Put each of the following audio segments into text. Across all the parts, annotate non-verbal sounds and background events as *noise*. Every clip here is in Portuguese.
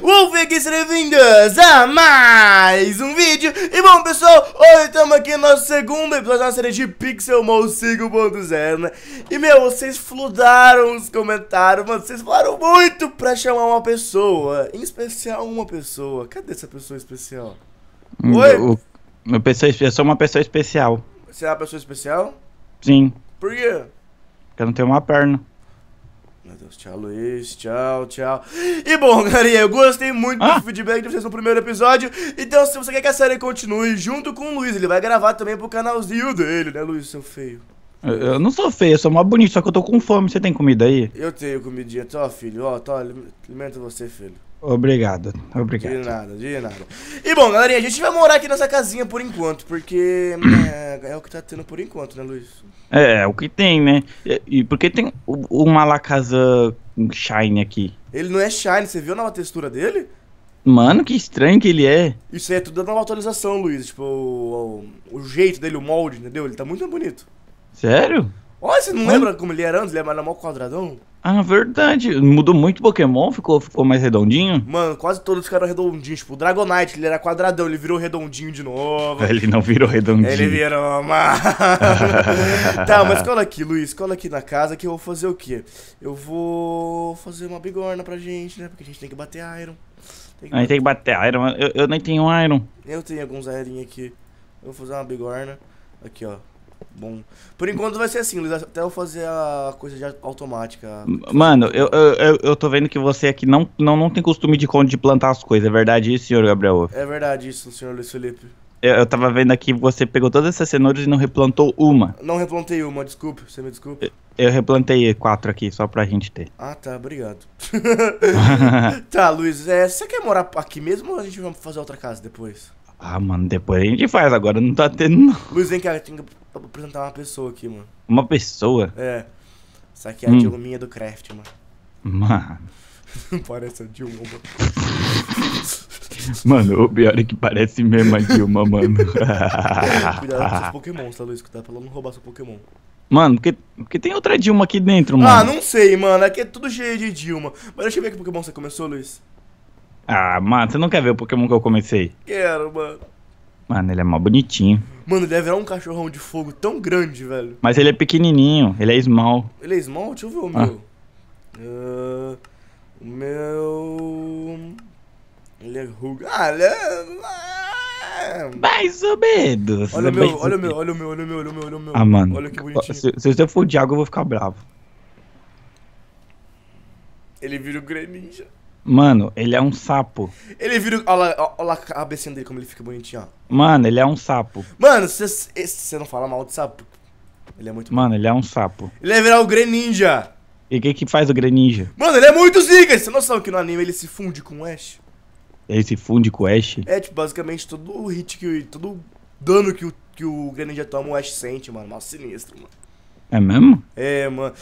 Wolf aqui, sejam vindos a mais um vídeo E bom pessoal, hoje estamos aqui no nosso segundo episódio da série de Pixelmon 5.0 né? E meu, vocês fludaram os comentários, mano, vocês falaram muito pra chamar uma pessoa Em especial uma pessoa, cadê essa pessoa especial? Hum, Oi? Eu, eu, pensei, eu sou uma pessoa especial Você é uma pessoa especial? Sim Por quê? Porque eu não tenho uma perna Deus. Tchau, Luiz. Tchau, tchau. E bom, galerinha, eu gostei muito ah? do feedback de vocês no primeiro episódio. Então, se você quer que a série continue junto com o Luiz, ele vai gravar também pro canalzinho dele, né, Luiz, seu feio? Eu não sou feio, eu sou mó bonito, só que eu tô com fome. Você tem comida aí? Eu tenho comidinha. Tô, filho. Ó, tô, alimenta você, filho. Obrigado, obrigado. De nada, de nada. E bom, galerinha, a gente vai morar aqui nessa casinha por enquanto, porque é, é o que tá tendo por enquanto, né, Luiz? É, é o que tem, né? E, e porque tem uma La Casa Shine aqui. Ele não é Shine, você viu a nova textura dele? Mano, que estranho que ele é. Isso aí é tudo da nova atualização, Luiz. Tipo, o, o, o jeito dele, o molde, entendeu? Ele tá muito bonito. Sério? Olha, você não lembra como ele era antes? Ele era mal quadradão? Ah, verdade. Mudou muito Pokémon, ficou, ficou mais redondinho? Mano, quase todos ficaram redondinhos. Tipo, o Dragonite, ele era quadradão, ele virou redondinho de novo. *laughs* Ele não virou redondinho. Ele virou, mano. *laughs* tá, mas cola aqui, Luiz, cola aqui na casa que eu vou fazer o quê? Eu vou fazer uma bigorna pra gente, né? Porque a gente tem que bater Iron. Tem que a gente tem que bater Iron, eu, eu nem tenho Iron. Eu tenho alguns Iron aqui. Eu vou fazer uma bigorna. Aqui, ó bom. Por enquanto vai ser assim, Luiz, até eu fazer a coisa já automática. Mano, eu, eu, eu tô vendo que você aqui não, não, não tem costume de de plantar as coisas, é verdade isso, senhor Gabriel? É verdade isso, senhor Luiz Felipe. Eu, eu tava vendo aqui, você pegou todas essas cenouras e não replantou uma. Não replantei uma, desculpe, você me desculpa. Eu, eu replantei quatro aqui, só pra gente ter. Ah, tá, obrigado. *laughs* tá, Luiz, é, você quer morar aqui mesmo ou a gente vai fazer outra casa depois? Ah, mano, depois a gente faz, agora não tá tendo, não. Luiz, vem cá, tem que apresentar uma pessoa aqui, mano. Uma pessoa? É. Isso aqui é a hum. Dilminha do Craft, mano. Mano. *laughs* parece a Dilma, mano. *laughs* mano, o pior é que parece mesmo a Dilma, mano. *laughs* Cuidado com seus Pokémon, tá, Luiz? Cuidado pra não roubar seu Pokémon. Mano, porque, porque tem outra Dilma aqui dentro, mano. Ah, não sei, mano. Aqui é tudo cheio de Dilma. Mas deixa eu ver que Pokémon você começou, Luiz. Ah, mano, você não quer ver o Pokémon que eu comecei? Quero, mano. Mano, ele é mó bonitinho. Mano, ele deve um cachorrão de fogo tão grande, velho. Mas ele é pequenininho, ele é small. Ele é small? Deixa eu ver o ah. meu. Uh, ah, o meu... Ele é ruga. Ah, ele é... Ah. Mais ou menos. Olha o é meu, olha o meu, olha o meu, olha o meu, olha o meu, olha o meu. Ah, mano. Olha que bonitinho. Se, se eu for o Diago, eu vou ficar bravo. Ele vira o Greninja. Mano, ele é um sapo. Ele vira. Olha olha a cabecinha dele, como ele fica bonitinho, ó. Mano, ele é um sapo. Mano, você não fala mal de sapo. Ele é muito. Mano, ele é um sapo. Ele vai é virar o Greninja. E o que, que faz o Greninja? Mano, ele é muito zica! Você não sabe que no anime ele se funde com o Ash? Ele se funde com o Ash? É, tipo, basicamente todo hit que. todo dano que o, que o Greninja toma, o Ash sente, mano. Mal sinistro, mano. É mesmo? É, mano.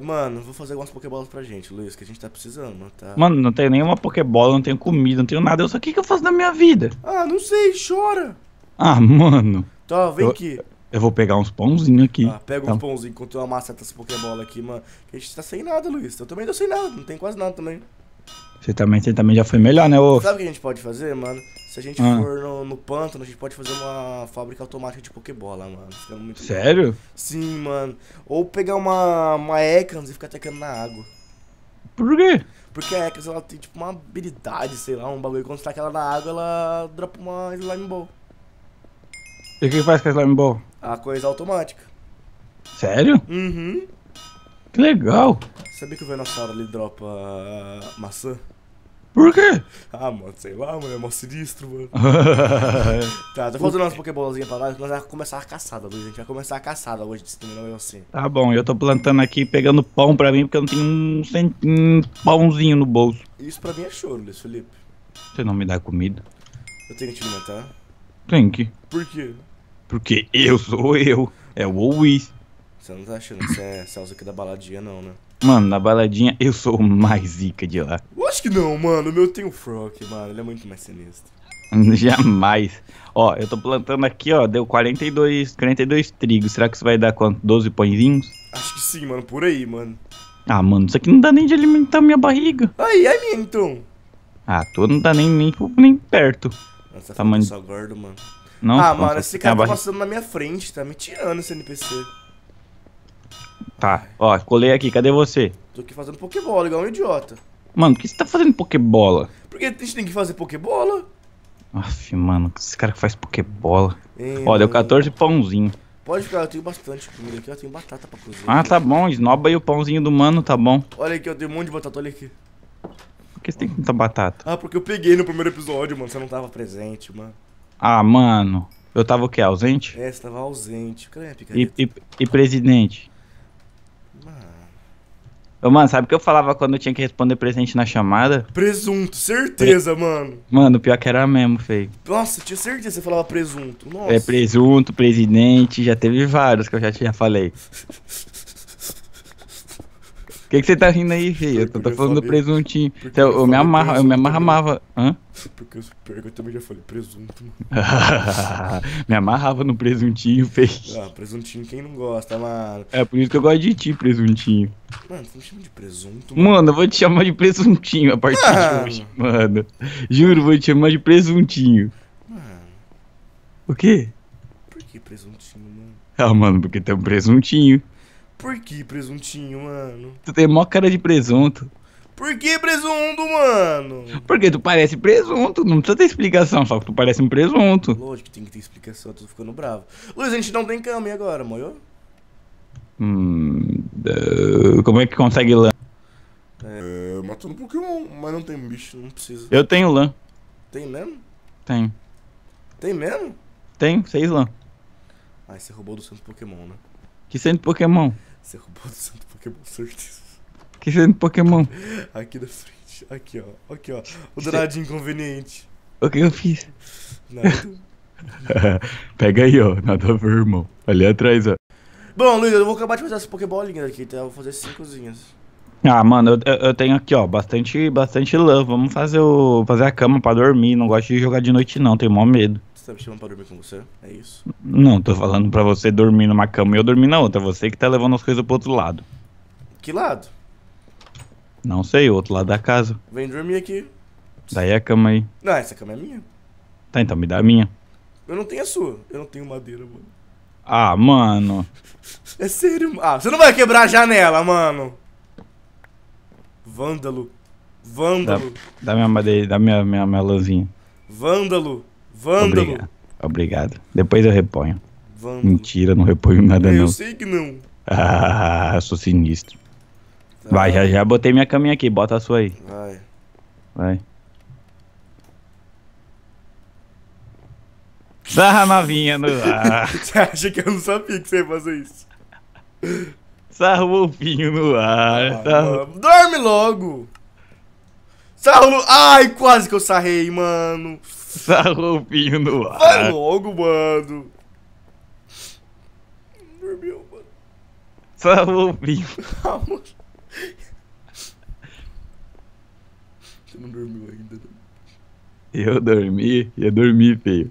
Mano, vou fazer algumas pokebolas pra gente, Luiz, que a gente tá precisando, mano. Tá? Mano, não tenho nenhuma pokebola, não tenho comida, não tenho nada. Eu só o que, que eu faço na minha vida? Ah, não sei, chora. Ah, mano. Tá, vem eu, aqui. Eu vou pegar uns pãozinhos aqui. Ah, pega tá. uns pãozinhos enquanto eu amasso essas pokebola aqui, mano. a gente tá sem nada, Luiz. Eu também tô sem nada, não tem quase nada também. Você também, você também já foi melhor, né, ô? Sabe o que a gente pode fazer, mano? Se a gente ah. for no, no, pântano, a gente pode fazer uma fábrica automática de Pokébola, mano. É Sério? Sim, mano. Ou pegar uma, uma Ekans e ficar atacando na água. Por quê? Porque a Ekans, ela tem, tipo, uma habilidade, sei lá, um bagulho. Quando você taca ela na água, ela dropa uma Slime Ball. E o que faz com a Slime Ball? A coisa é automática. Sério? Uhum. Que legal. Sabia que o Venossauro, ali dropa ah, maçã? Por quê? Ah, mano, sei lá, mano, é mó sinistro, mano. *laughs* tá, tô tá faltando umas pokebolzinhas pra nós, nós vamos começar a caçada, Luiz. A gente vai começar a caçada hoje, se não eu assim. Tá bom, eu tô plantando aqui, pegando pão pra mim, porque eu não tenho um, centinho um pãozinho no bolso. Isso pra mim é choro, Luiz Felipe. Você não me dá comida. Eu tenho que te alimentar. Tem que. Por quê? Porque eu sou eu. É o Luiz. Você não tá achando que você é Celso aqui da baladinha, não, né? Mano, na baladinha eu sou o mais zica de lá. Acho que não, mano. O meu tem o um Frog, mano. Ele é muito mais sinistro. *laughs* Jamais. Ó, eu tô plantando aqui, ó. Deu 42, 42 trigos. Será que isso vai dar quanto? 12 pãezinhos? Acho que sim, mano. Por aí, mano. Ah, mano, isso aqui não dá nem de alimentar minha barriga. Aí, aí, minha, então. Ah, tu não dá nem, nem, nem perto. Nossa, Tamanho... só gordo, mano. Não, ah, mano, esse cara tá passando na minha frente, tá me tirando esse NPC. Tá, ó, colei aqui, cadê você? Tô aqui fazendo pokebola, igual um idiota. Mano, por que você tá fazendo pokebola? Porque a gente tem que fazer pokebola. Aff, mano, esse cara que faz pokebola. Ei, ó, mano. deu 14 pãozinho. Pode ficar, eu tenho bastante comida aqui, eu tenho batata pra cozinhar. Ah, tá bom, esnoba aí o pãozinho do mano, tá bom. Olha aqui, eu tenho um monte de batata, olha aqui. Por que você tem tanta batata? Ah, porque eu peguei no primeiro episódio, mano, você não tava presente, mano. Ah, mano, eu tava o quê, ausente? É, você tava ausente, cadê a E, e, e presidente? Ô, mano, sabe o que eu falava quando eu tinha que responder presente na chamada? Presunto, certeza, Pre... mano. Mano, pior que era mesmo, feio. Nossa, tinha certeza que você falava presunto. É, nossa. É presunto, presidente, já teve vários que eu já, tinha falei. *laughs* que, que você tá rindo aí, feio? Eu tô, tô falando do presuntinho. eu, eu me amarra, eu me né? amarrava. Hã? Porque eu, eu também já falei presunto. *laughs* me amarrava no presuntinho, feio. Ah, presuntinho quem não gosta, mano. É por isso que eu gosto de ti, presuntinho. Mano, você me chama de presunto? Mano, mano eu vou te chamar de presuntinho a partir ah. de hoje, mano. Juro, vou te chamar de presuntinho. Mano. O quê? Por que presuntinho, mano? Ah, mano, porque tem um presuntinho. Por que presuntinho, mano? Tu tem mó cara de presunto. Por que presunto, mano? Porque tu parece presunto, não precisa ter explicação, só que tu parece um presunto. Lógico que tem que ter explicação, eu tô ficando bravo. Luiz, a gente não tem cama, e agora, moio? Hum. como é que consegue lã? É, matando Pokémon, mas não tem bicho, não precisa. Eu tenho lã. Tem mesmo? Tem. Tem mesmo? Tem, seis lã. Ah, você é roubou do centro Pokémon, né? Que centro Pokémon? Você roubou do santo Pokémon certeza? Que santo Pokémon? Aqui da frente. Aqui, ó. Aqui, ó. O dourado inconveniente. O que eu fiz? Nada. *laughs* Pega aí, ó. Nada a ver, irmão. Ali atrás, ó. Bom, Luiz, eu vou acabar de fazer as Pokébolinhas aqui, então Eu vou fazer cincozinhas. Ah, mano, eu, eu tenho aqui, ó, bastante, bastante lã. Vamos fazer, o, fazer a cama pra dormir. Não gosto de jogar de noite, não. Tenho mó medo. Você tá me chamando pra dormir com você? É isso? Não, tô falando pra você dormir numa cama e eu dormir na outra. Você que tá levando as coisas pro outro lado. Que lado? Não sei, o outro lado da casa. Vem dormir aqui. Daí a cama aí. Não, essa cama é minha. Tá, então me dá a minha. Eu não tenho a sua. Eu não tenho madeira, mano. Ah, mano. É sério, Ah, você não vai quebrar a janela, mano. Vândalo. Vândalo. Dá, dá minha madeira, dá minha, minha, minha lãzinha. Vândalo. Vândalo. Obrigado. Obrigado. Depois eu reponho. Vândalo. Mentira, não reponho nada eu não. Eu sei que não. Ah, sou sinistro. Tá. Vai, já, já botei minha caminha aqui, bota a sua aí. Vai. Vai. Sarra novinha no ar. *laughs* você acha que eu não sabia que você ia fazer isso? Sarra o golfinho no ar. Ah, sarra... Dorme logo! Sarra no... Ai, quase que eu sarrei, mano roupinho no ar. Vai logo, mano. Dormiu, mano. Sarrobinho. Calma. Você não dormiu ainda, né? Eu dormi, eu dormi, feio.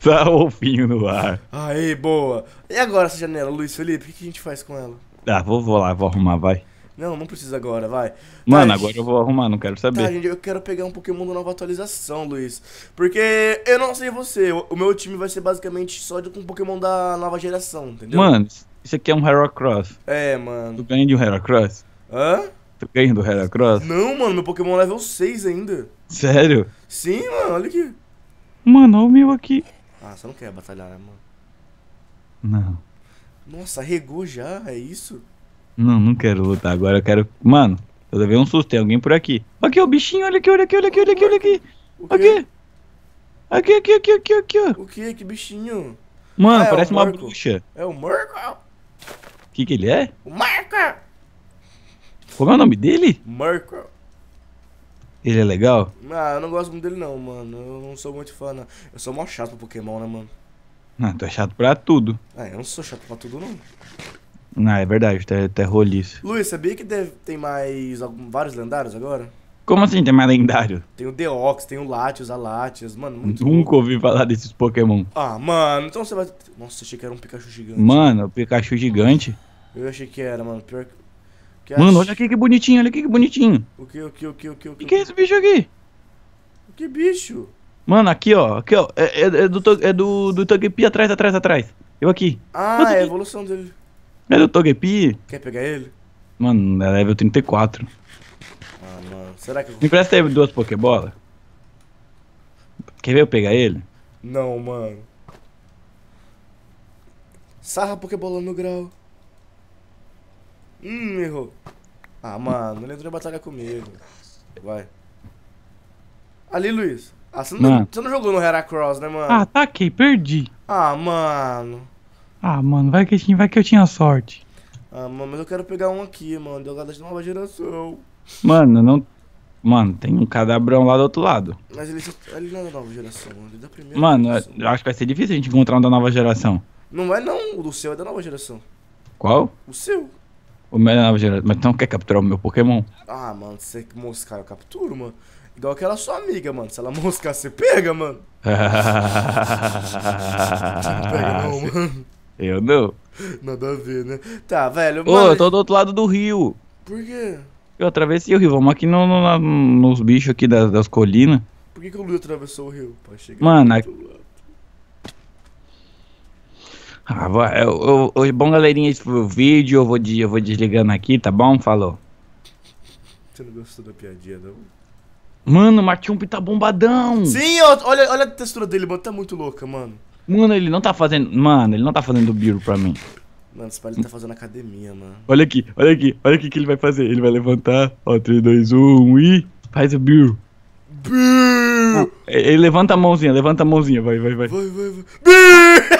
*laughs* roupinho no ar. Aí, boa. E agora essa janela, Luiz Felipe? O que, que a gente faz com ela? Ah, vou, vou lá, vou arrumar, vai. Não, não precisa agora, vai. Mano, Mas... agora eu vou arrumar, não quero saber. Tá, gente, eu quero pegar um Pokémon da nova atualização, Luiz. Porque eu não sei você, o meu time vai ser basicamente só de um Pokémon da nova geração, entendeu? Mano, isso aqui é um Heracross. É, mano. Tu ganha de um Heracross? Hã? Tu ganha do Heracross? Não, mano, meu Pokémon é level 6 ainda. Sério? Sim, mano, olha aqui. Mano, olha o meu aqui. Ah, você não quer batalhar, né, mano? Não. Nossa, regou já? É isso? Não, não quero lutar agora, eu quero. Mano, eu levei um susto, tem alguém por aqui. Aqui, o bichinho, olha aqui, olha aqui, olha aqui, olha aqui, olha aqui. Aqui. Aqui, aqui, aqui, aqui, aqui, ó. O que? Que bichinho? Mano, ah, é parece uma bruxa. É o Marco. O que que ele é? O Murko! Como é o nome dele? Marco. Ele é legal? Ah, eu não gosto muito dele não, mano. Eu não sou muito fã, não. Eu sou mó chato pra Pokémon, né, mano? Não, ah, tu é chato pra tudo. Ah, eu não sou chato pra tudo, não. Não, é verdade, até, até roliço. Luiz, sabia que deve, tem mais algum, vários lendários agora? Como assim tem mais lendário? Tem o Deox, tem o Latios, a Latios, mano. Muito Nunca ouvi falar desses Pokémon. Ah, mano, então você vai. Nossa, achei que era um Pikachu gigante. Mano, o Pikachu gigante. Eu achei que era, mano. Pior que. que mano, acho... olha aqui que bonitinho, olha aqui que bonitinho. O que, o que, o que, o que? O que, é que é esse bicho aqui? que bicho? Mano, aqui ó, aqui ó, é, é, é do, é do, do Togepi atrás, atrás, atrás. Eu aqui. Ah, é a evolução dele é do Togepi? Quer pegar ele? Mano, é level 34. Ah, mano. Será que... Me empresta aí duas Pokébolas. Quer ver eu pegar ele? Não, mano. Sarra a Pokébola no grau. Hum, errou. Ah, mano, ele entrou em batalha comigo. Vai. Ali, Luiz. Ah, você não, não jogou no Heracross, né, mano? Ah, tá aqui, perdi. Ah, mano. Ah, mano, vai que, vai que eu tinha sorte. Ah, mano, mas eu quero pegar um aqui, mano. Delgadas de nova geração. Mano, não. Mano, tem um cadabrão lá do outro lado. Mas ele, ele não é da nova geração, mano. Ele é da primeira. Mano, geração. eu acho que vai ser difícil a gente encontrar um da nova geração. Não é, não. O do seu é da nova geração. Qual? O seu. O meu é da nova geração. Mas então quer capturar o meu Pokémon? Ah, mano, você moscar, eu capturo, mano. Igual aquela sua amiga, mano. Se ela moscar, você pega, mano. *laughs* não pega, não, mano. Eu não. Nada a ver, né? Tá, velho. Ô, eu tô do outro lado do rio. Por quê? Eu atravessei o rio. Vamos aqui no, no, no nos bichos aqui das, das colinas. Por que, que o Lu atravessou o rio? Mano, é a... ah, vai, eu, eu, eu, bom, galerinha, esse foi o vídeo. Eu vou, de, eu vou desligando aqui, tá bom? Falou. Você não gostou da piadinha, não? Mano, o Matiump tá bombadão. Sim, olha, olha a textura dele, mano. Tá muito louca, mano. Mano, ele não tá fazendo. Mano, ele não tá fazendo build pra mim. Mano, esse palito tá fazendo academia, mano. Olha aqui, olha aqui, olha o que ele vai fazer. Ele vai levantar, ó, 3, 2, 1 e. Faz o build. Biu! Ah, ele levanta a mãozinha, levanta a mãozinha, vai, vai, vai. Vai, vai, vai. Biu!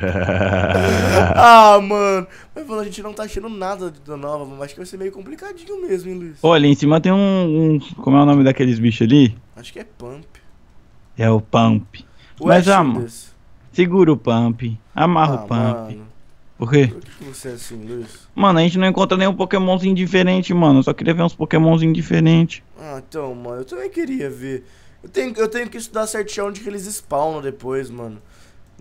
*laughs* ah, mano. Mas falando a gente não tá achando nada da nova, mas acho que vai ser meio complicadinho mesmo, hein, Luiz? Olha, em cima tem um, um, Como é o nome daqueles bichos ali? Acho que é Pump. É o Pump. Mas é amo. Segura o pump. Amarra ah, o pump. Mano. Por quê? Por que você é assim, Luiz? Mano, a gente não encontra nenhum Pokémonzinho diferente, mano. Eu só queria ver uns Pokémonzinhos diferentes. Ah, então, mano, eu também queria ver. Eu tenho, eu tenho que estudar certinho onde que eles spawnam depois, mano.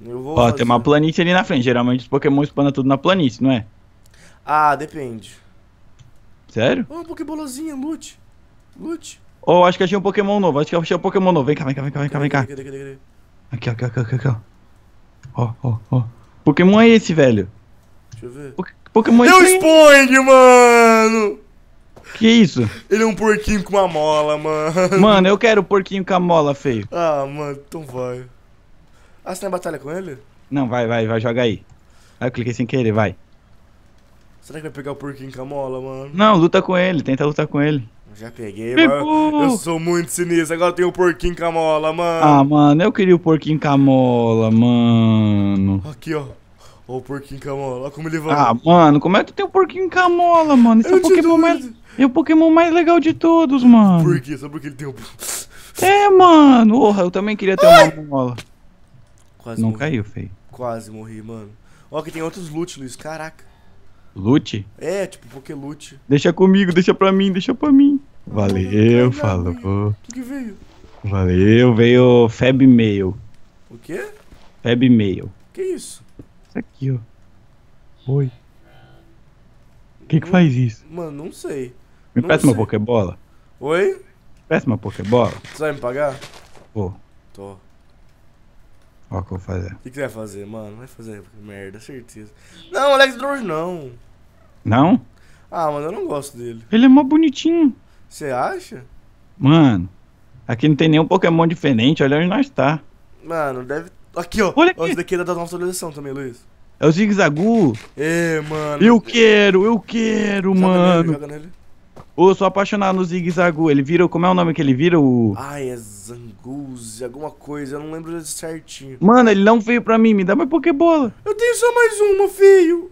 Eu vou. Ó, fazer. tem uma planície ali na frente. Geralmente os Pokémon spawnam tudo na planície, não é? Ah, depende. Sério? Ó, oh, um Pokébolozinha, lute. Lute. Oh, acho que achei um Pokémon novo. Acho que achei um Pokémon novo. Vem cá, vem cá, vem cá, vem cá, vem cá. Cadê, cadê, Aqui, aqui, aqui, aqui, aqui, ó. Ó, ó, ó. Pokémon é esse, velho? Deixa eu ver. Pokémon é esse? É Spong, mano! Que isso? Ele é um porquinho com uma mola, mano. Mano, eu quero porquinho com a mola, feio. Ah, mano, então vai. Ah, você tem batalha com ele? Não, vai, vai, vai, joga aí. Aí eu cliquei sem querer, vai. Será que vai pegar o porquinho camola, mano? Não, luta com ele, tenta lutar com ele. Já peguei, mano. Eu sou muito sinistro. Agora tem o porquinho camola, mano. Ah, mano, eu queria o porquinho camola, mano. Aqui, ó. Ó o porquinho camola. Olha como ele vai. Ah, mano, como é que tu tem o porquinho camola, mano? Esse é eu é o Pokémon mais. É o Pokémon mais legal de todos, mano. Por quê? Só porque ele tem o. Um... É, mano. Porra, eu também queria ter Ai. uma camola. Quase Não morri. caiu, feio. Quase morri, mano. Ó, que tem outros loot, Luiz. Caraca. Lute? É, tipo, porque lute. Deixa comigo, deixa pra mim, deixa pra mim. Valeu, falou. O que veio? Valeu, veio Febmail. O quê? Febmail. Que isso? Isso aqui, ó. Oi. O que faz isso? Mano, não sei. Me não presta uma Pokébola? Oi? Presta uma Pokébola? Você vai me pagar? Vou. Tô que eu vou fazer. O que, que você vai fazer, mano? Vai fazer merda, certeza. Não, Alex Droz não. Não? Ah, mano, eu não gosto dele. Ele é mó bonitinho. Você acha? Mano, aqui não tem nenhum Pokémon diferente, olha onde nós tá. Mano, deve. Aqui, ó. Olha aqui. esse daqui é da nossa atualização também, Luiz. É o Zig Zagu. É, mano. Eu quero, eu quero, joga mano. Nele, joga nele. Ô, sou apaixonado no Zig Zagu. Ele vira. Como é o nome que ele vira? O. Ai, é Zanguzi, alguma coisa. Eu não lembro certinho. Mano, ele não veio pra mim. Me dá mais Pokébola. Eu tenho só mais uma, filho.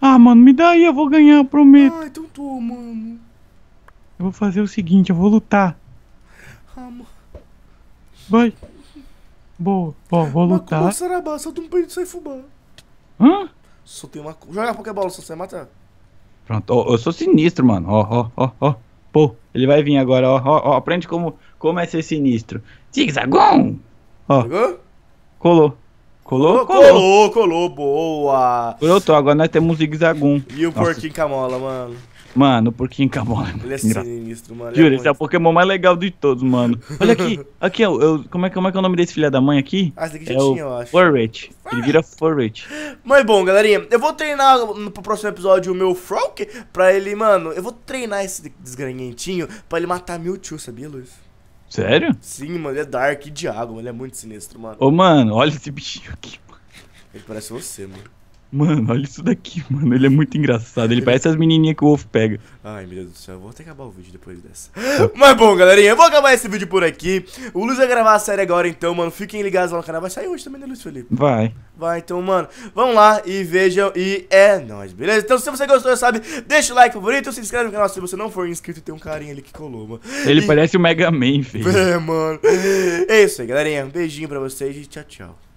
Ah, mano, me dá aí, eu vou ganhar, prometo. Ah, então tô, mano. Eu vou fazer o seguinte, eu vou lutar. Ah, mano. Vai. Boa, ó, vou lutar. Mas como sarabá, tem um peito de sair fubá. Hã? Só tem uma... Joga a Pokébola, só você matar. Pronto. Oh, eu sou sinistro, mano. Ó, ó, ó, ó. Pô, ele vai vir agora, ó, ó, ó. Aprende como, como é ser sinistro. Zigzagum! Ó. Colou. Colou? Colou, colou, colou, colou boa. eu tô. Agora nós temos zigzagum. E o Nossa. porquinho camola, mano. Mano, o porquinho cabona. Ele é sinistro, mano. Juro, esse é o Pokémon mais legal de todos, mano. *laughs* Olha aqui, aqui, Eu, como, é, como é que é o nome desse filho da mãe aqui? Ah, esse daqui já é tinha, eu acho. Forage. Ele vira Forage. Mas bom, galerinha, eu vou treinar no próximo episódio o meu Frog pra ele, mano. Eu vou treinar esse desgranhentinho pra ele matar Mewtwo, sabia, Luiz? Sério? Sim, mano, ele é Dark de água, ele é muito sinistro, mano. Ô, mano, olha esse bichinho aqui, mano. Ele parece você, mano. Mano, olha isso daqui, *laughs* mano. Ele é muito engraçado. Ele parece as menininhas que o Wolf pega. Ai, meu Deus do céu. Vou até acabar o vídeo depois dessa. *laughs* Mas bom, galerinha, eu vou acabar esse vídeo por aqui. O Luiz vai gravar a série agora, então, mano. Fiquem ligados lá no canal. Vai sair hoje também, né, Luiz Felipe? Vai. Vai, então, mano. Vamos lá e vejam. E é nóis, beleza? Então, se você gostou, sabe, deixa o like favorito. Se inscreve no canal se você não for inscrito tem um carinha ali que colou, mano. Ele e... parece o Mega Man, filho. *laughs* É, mano. É isso aí, galerinha. Um beijinho pra vocês e tchau, tchau.